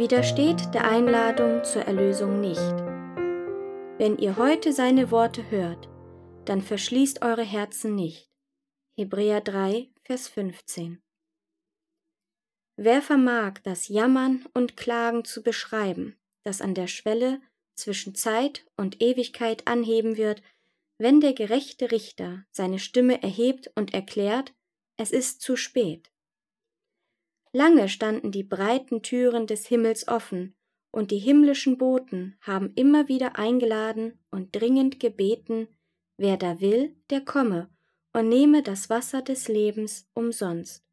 widersteht der Einladung zur Erlösung nicht. Wenn ihr heute seine Worte hört, dann verschließt eure Herzen nicht. Hebräer 3, Vers 15. Wer vermag, das Jammern und Klagen zu beschreiben, das an der Schwelle zwischen Zeit und Ewigkeit anheben wird, wenn der gerechte Richter seine Stimme erhebt und erklärt, es ist zu spät. Lange standen die breiten Türen des Himmels offen, und die himmlischen Boten haben immer wieder eingeladen und dringend gebeten, wer da will, der komme und nehme das Wasser des Lebens umsonst.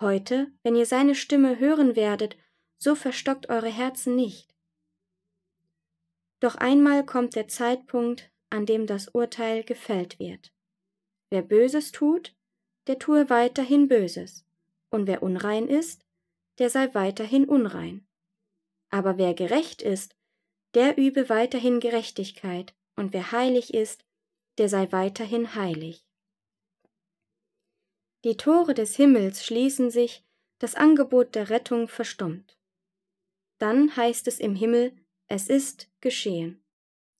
Heute, wenn ihr seine Stimme hören werdet, so verstockt eure Herzen nicht. Doch einmal kommt der Zeitpunkt, an dem das Urteil gefällt wird. Wer Böses tut, der tue weiterhin Böses und wer unrein ist, der sei weiterhin unrein. Aber wer gerecht ist, der übe weiterhin Gerechtigkeit, und wer heilig ist, der sei weiterhin heilig. Die Tore des Himmels schließen sich, das Angebot der Rettung verstummt. Dann heißt es im Himmel, es ist geschehen.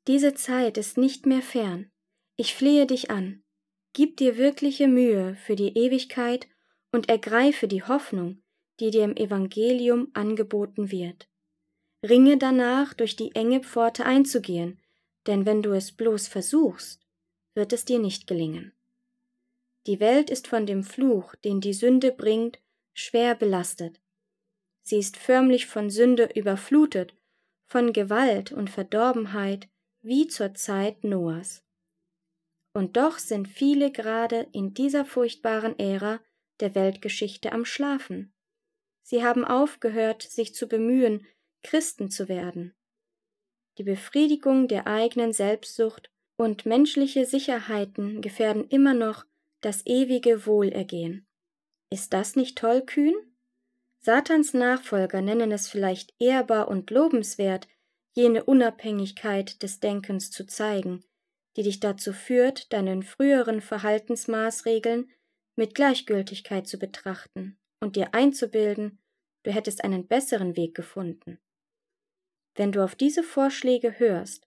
Diese Zeit ist nicht mehr fern. Ich flehe dich an. Gib dir wirkliche Mühe für die Ewigkeit und ergreife die Hoffnung, die dir im Evangelium angeboten wird. Ringe danach, durch die enge Pforte einzugehen, denn wenn du es bloß versuchst, wird es dir nicht gelingen. Die Welt ist von dem Fluch, den die Sünde bringt, schwer belastet. Sie ist förmlich von Sünde überflutet, von Gewalt und Verdorbenheit, wie zur Zeit Noahs. Und doch sind viele gerade in dieser furchtbaren Ära der Weltgeschichte am Schlafen. Sie haben aufgehört, sich zu bemühen, Christen zu werden. Die Befriedigung der eigenen Selbstsucht und menschliche Sicherheiten gefährden immer noch das ewige Wohlergehen. Ist das nicht tollkühn? Satans Nachfolger nennen es vielleicht ehrbar und lobenswert, jene Unabhängigkeit des Denkens zu zeigen, die dich dazu führt, deinen früheren Verhaltensmaßregeln mit Gleichgültigkeit zu betrachten und dir einzubilden, du hättest einen besseren Weg gefunden. Wenn du auf diese Vorschläge hörst,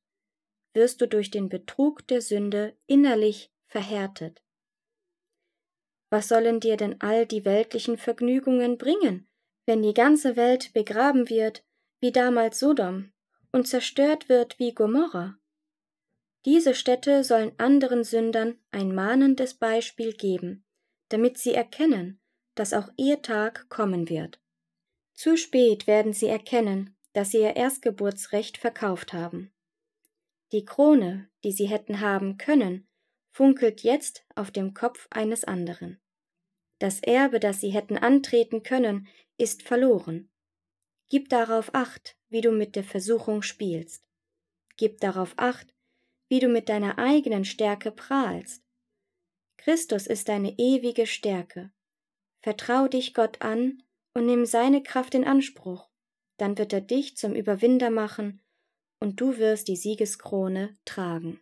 wirst du durch den Betrug der Sünde innerlich verhärtet. Was sollen dir denn all die weltlichen Vergnügungen bringen, wenn die ganze Welt begraben wird wie damals Sodom und zerstört wird wie Gomorra? Diese Städte sollen anderen Sündern ein mahnendes Beispiel geben, damit sie erkennen, dass auch ihr Tag kommen wird. Zu spät werden sie erkennen, dass sie ihr Erstgeburtsrecht verkauft haben. Die Krone, die sie hätten haben können, funkelt jetzt auf dem Kopf eines anderen. Das Erbe, das sie hätten antreten können, ist verloren. Gib darauf acht, wie du mit der Versuchung spielst. Gib darauf acht, wie du mit deiner eigenen Stärke prahlst. Christus ist deine ewige Stärke. Vertrau dich Gott an und nimm seine Kraft in Anspruch, dann wird er dich zum Überwinder machen und du wirst die Siegeskrone tragen.